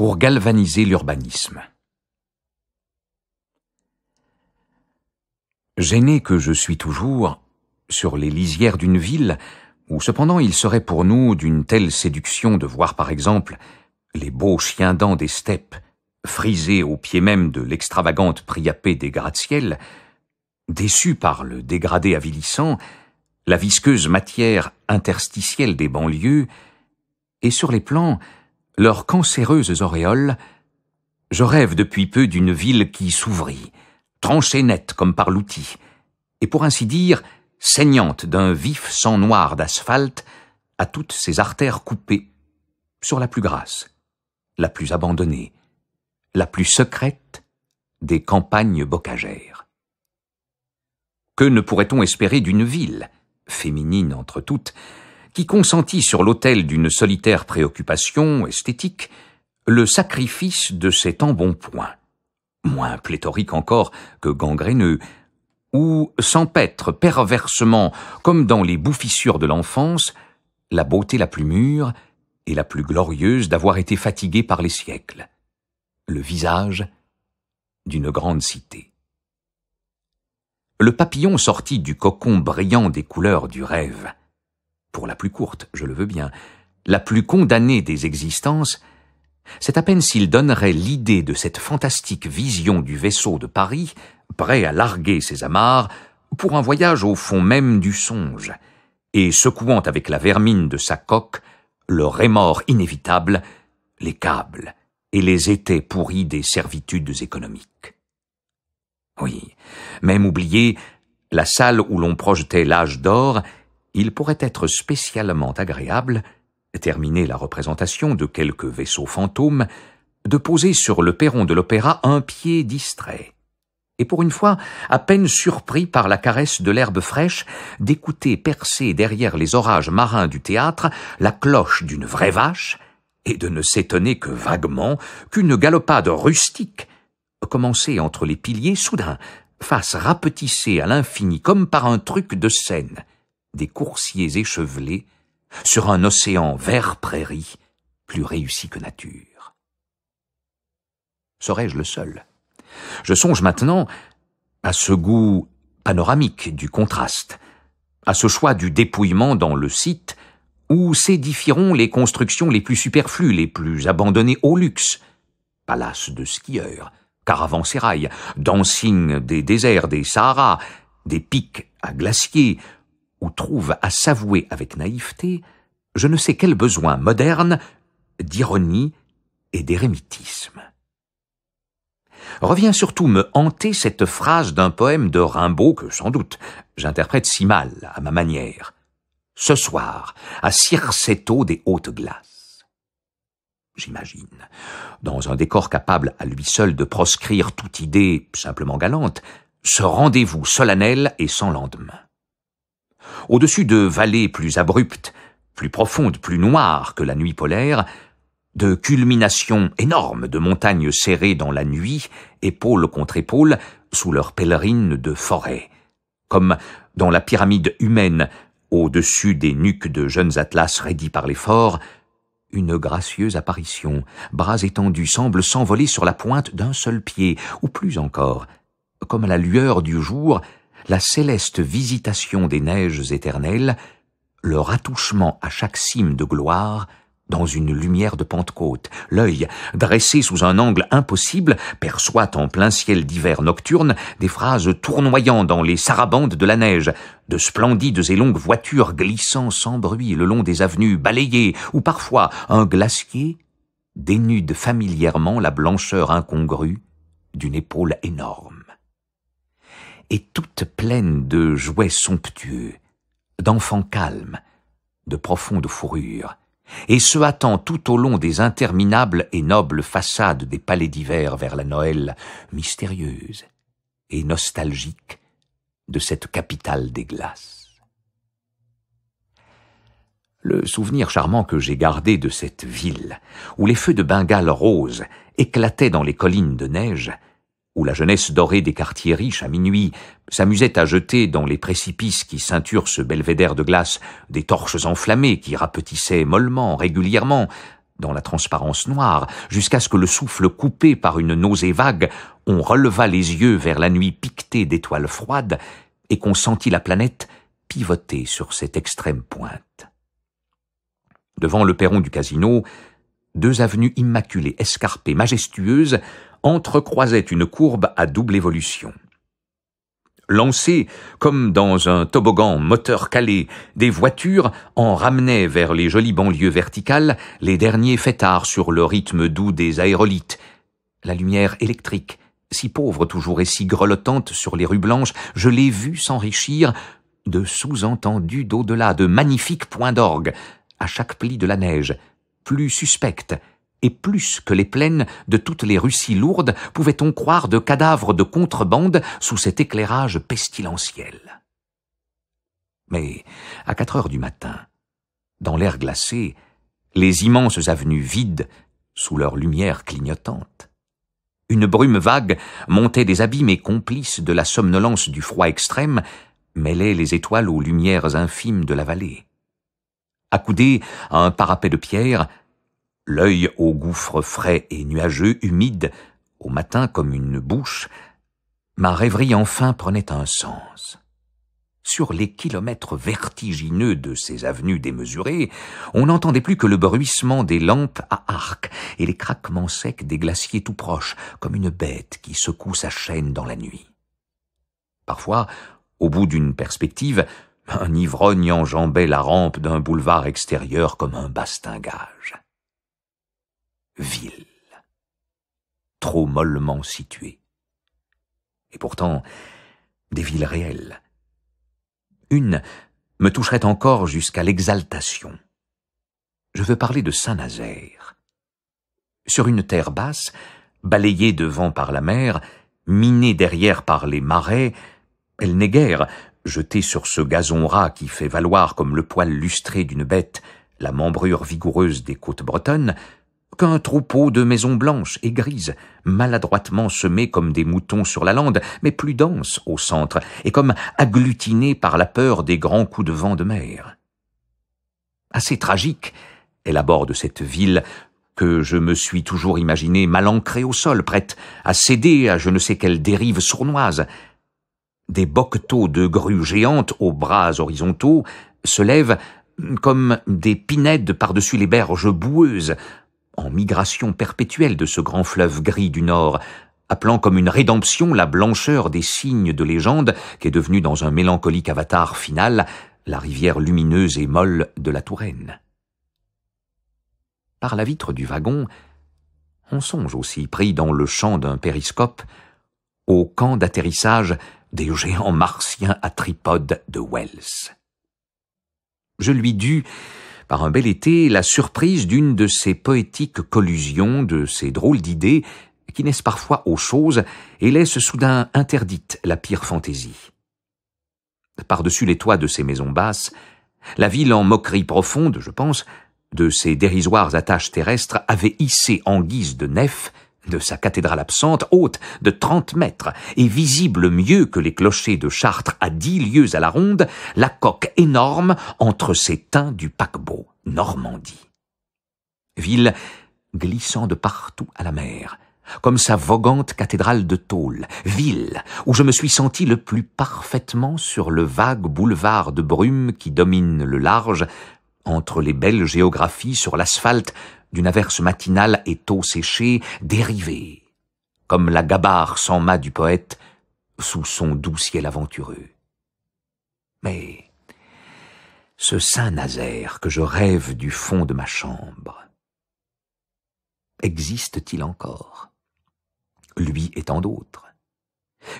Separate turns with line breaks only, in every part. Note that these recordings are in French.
pour galvaniser l'urbanisme. Gêné que je suis toujours, sur les lisières d'une ville, où cependant il serait pour nous d'une telle séduction de voir par exemple les beaux chiens dents des steppes, frisés au pied même de l'extravagante priapée des gratte-ciel, déçus par le dégradé avilissant, la visqueuse matière interstitielle des banlieues, et sur les plans leurs cancéreuses auréoles, je rêve depuis peu d'une ville qui s'ouvrit, tranchée nette comme par l'outil, et pour ainsi dire, saignante d'un vif sang noir d'asphalte à toutes ses artères coupées, sur la plus grasse, la plus abandonnée, la plus secrète des campagnes bocagères. Que ne pourrait-on espérer d'une ville, féminine entre toutes, qui consentit sur l'autel d'une solitaire préoccupation esthétique le sacrifice de cet embonpoint, moins pléthorique encore que gangréneux, où s'empêtre perversement, comme dans les bouffissures de l'enfance, la beauté la plus mûre et la plus glorieuse d'avoir été fatiguée par les siècles, le visage d'une grande cité. Le papillon sortit du cocon brillant des couleurs du rêve, pour la plus courte, je le veux bien, la plus condamnée des existences, c'est à peine s'il donnerait l'idée de cette fantastique vision du vaisseau de Paris, prêt à larguer ses amarres, pour un voyage au fond même du songe, et secouant avec la vermine de sa coque le remords inévitable, les câbles et les étés pourris des servitudes économiques. Oui, même oublié, la salle où l'on projetait l'âge d'or il pourrait être spécialement agréable, terminer la représentation de quelques vaisseaux fantômes, de poser sur le perron de l'opéra un pied distrait, et pour une fois, à peine surpris par la caresse de l'herbe fraîche, d'écouter percer derrière les orages marins du théâtre la cloche d'une vraie vache, et de ne s'étonner que vaguement qu'une galopade rustique, commencée entre les piliers, soudain, fasse rapetisser à l'infini comme par un truc de scène, des coursiers échevelés sur un océan vert prairie plus réussi que nature. Serais-je le seul Je songe maintenant à ce goût panoramique du contraste, à ce choix du dépouillement dans le site où s'édifieront les constructions les plus superflues, les plus abandonnées au luxe. Palaces de skieurs, caravansérails, dancing des déserts des Sahara, des pics à glaciers, ou trouve à s'avouer avec naïveté je ne sais quel besoin moderne d'ironie et d'érémitisme. Revient surtout me hanter cette phrase d'un poème de Rimbaud que, sans doute, j'interprète si mal, à ma manière. Ce soir, à Circeto des Hautes Glaces. J'imagine, dans un décor capable à lui seul de proscrire toute idée simplement galante, ce rendez-vous solennel et sans lendemain au-dessus de vallées plus abruptes, plus profondes, plus noires que la nuit polaire, de culminations énormes de montagnes serrées dans la nuit, épaule contre épaule, sous leurs pèlerines de forêt, comme dans la pyramide humaine, au-dessus des nuques de jeunes atlas raidis par l'effort, une gracieuse apparition, bras étendus, semble s'envoler sur la pointe d'un seul pied, ou plus encore, comme à la lueur du jour, la céleste visitation des neiges éternelles, le attouchement à chaque cime de gloire dans une lumière de Pentecôte. L'œil, dressé sous un angle impossible, perçoit en plein ciel d'hiver nocturne des phrases tournoyant dans les sarabandes de la neige, de splendides et longues voitures glissant sans bruit le long des avenues balayées, ou parfois un glacier dénude familièrement la blancheur incongrue d'une épaule énorme et toute pleine de jouets somptueux, d'enfants calmes, de profondes fourrures, et se hâtant tout au long des interminables et nobles façades des palais d'hiver vers la Noël mystérieuse et nostalgique de cette capitale des glaces. Le souvenir charmant que j'ai gardé de cette ville, où les feux de Bengale rose éclataient dans les collines de neige, où la jeunesse dorée des quartiers riches à minuit s'amusait à jeter dans les précipices qui ceinturent ce belvédère de glace des torches enflammées qui rapetissaient mollement, régulièrement, dans la transparence noire, jusqu'à ce que le souffle coupé par une nausée vague, on releva les yeux vers la nuit piquetée d'étoiles froides et qu'on sentit la planète pivoter sur cette extrême pointe. Devant le perron du casino, deux avenues immaculées, escarpées, majestueuses, entrecroisait une courbe à double évolution. Lancées, comme dans un toboggan moteur calé, des voitures en ramenaient vers les jolies banlieues verticales les derniers fêtards sur le rythme doux des aérolites. La lumière électrique, si pauvre toujours et si grelottante sur les rues blanches, je l'ai vue s'enrichir de sous-entendus d'au-delà, de magnifiques points d'orgue, à chaque pli de la neige, plus suspectes, et plus que les plaines de toutes les Russies lourdes pouvait-on croire de cadavres de contrebande sous cet éclairage pestilentiel. Mais à quatre heures du matin, dans l'air glacé, les immenses avenues vides sous leur lumière clignotante, une brume vague montait des abîmes et complices de la somnolence du froid extrême mêlait les étoiles aux lumières infimes de la vallée. Accoudé à un parapet de pierre, l'œil au gouffre frais et nuageux, humide, au matin comme une bouche, ma rêverie enfin prenait un sens. Sur les kilomètres vertigineux de ces avenues démesurées, on n'entendait plus que le bruissement des lampes à arc et les craquements secs des glaciers tout proches, comme une bête qui secoue sa chaîne dans la nuit. Parfois, au bout d'une perspective, un ivrogne enjambait la rampe d'un boulevard extérieur comme un bastingage ville, trop mollement située. Et pourtant, des villes réelles. Une me toucherait encore jusqu'à l'exaltation. Je veux parler de Saint-Nazaire. Sur une terre basse, balayée devant par la mer, minée derrière par les marais, elle n'est guère, jetée sur ce gazon ras qui fait valoir comme le poil lustré d'une bête la membrure vigoureuse des côtes bretonnes, qu'un troupeau de maisons blanches et grises, maladroitement semées comme des moutons sur la lande, mais plus denses au centre, et comme agglutinées par la peur des grands coups de vent de mer. Assez tragique est l'abord de cette ville que je me suis toujours imaginée mal ancrée au sol, prête à céder à je ne sais quelle dérive sournoise. Des boquetaux de grues géantes aux bras horizontaux se lèvent comme des pinèdes par-dessus les berges boueuses, en migration perpétuelle de ce grand fleuve gris du Nord, appelant comme une rédemption la blancheur des signes de légende qu'est devenue dans un mélancolique avatar final la rivière lumineuse et molle de la Touraine. Par la vitre du wagon, on songe aussi, pris dans le champ d'un périscope, au camp d'atterrissage des géants martiens à tripodes de Wells. Je lui dus par un bel été la surprise d'une de ces poétiques collusions, de ces drôles d'idées qui naissent parfois aux choses et laissent soudain interdite la pire fantaisie. Par-dessus les toits de ces maisons basses, la ville en moquerie profonde, je pense, de ces dérisoires attaches terrestres avait hissé en guise de nef de sa cathédrale absente, haute de trente mètres, et visible mieux que les clochers de Chartres à dix lieues à la ronde, la coque énorme entre ses teints du paquebot, Normandie. Ville glissant de partout à la mer, comme sa vogante cathédrale de tôle, ville où je me suis senti le plus parfaitement sur le vague boulevard de brume qui domine le large, entre les belles géographies sur l'asphalte d'une averse matinale et tôt séchée, dérivée, comme la gabarre sans mât du poète sous son doux ciel aventureux. Mais ce Saint-Nazaire que je rêve du fond de ma chambre, existe-t-il encore Lui et tant d'autres.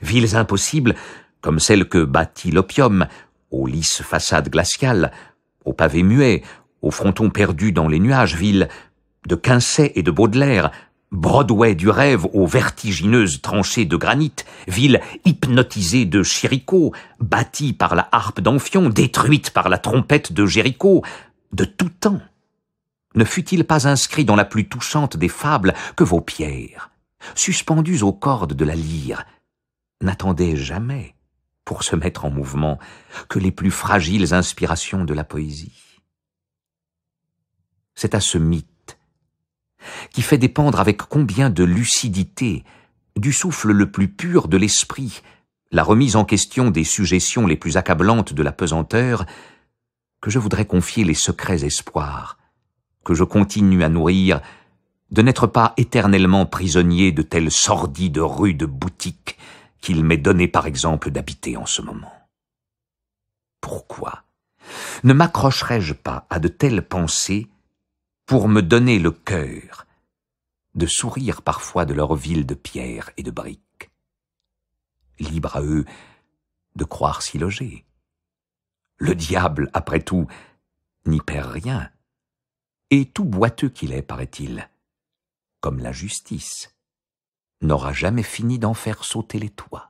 Villes impossibles, comme celles que bâtit l'opium, aux lisses façades glaciales, aux pavés muets, aux frontons perdus dans les nuages, villes de Quincet et de Baudelaire, Broadway du rêve aux vertigineuses tranchées de granit, ville hypnotisée de Chirico, bâtie par la harpe d'Amphion, détruite par la trompette de Jéricho, de tout temps. Ne fut-il pas inscrit dans la plus touchante des fables que vos pierres, suspendues aux cordes de la lyre, n'attendaient jamais, pour se mettre en mouvement, que les plus fragiles inspirations de la poésie C'est à ce mythe qui fait dépendre avec combien de lucidité, du souffle le plus pur de l'esprit, la remise en question des suggestions les plus accablantes de la pesanteur, que je voudrais confier les secrets espoirs, que je continue à nourrir, de n'être pas éternellement prisonnier de telles sordides rudes boutiques qu'il m'est donné par exemple d'habiter en ce moment. Pourquoi ne m'accrocherais-je pas à de telles pensées pour me donner le cœur, de sourire parfois de leur ville de pierre et de briques. Libre à eux de croire s'y loger. Le diable, après tout, n'y perd rien, et tout boiteux qu'il est, paraît-il, comme la justice, n'aura jamais fini d'en faire sauter les toits.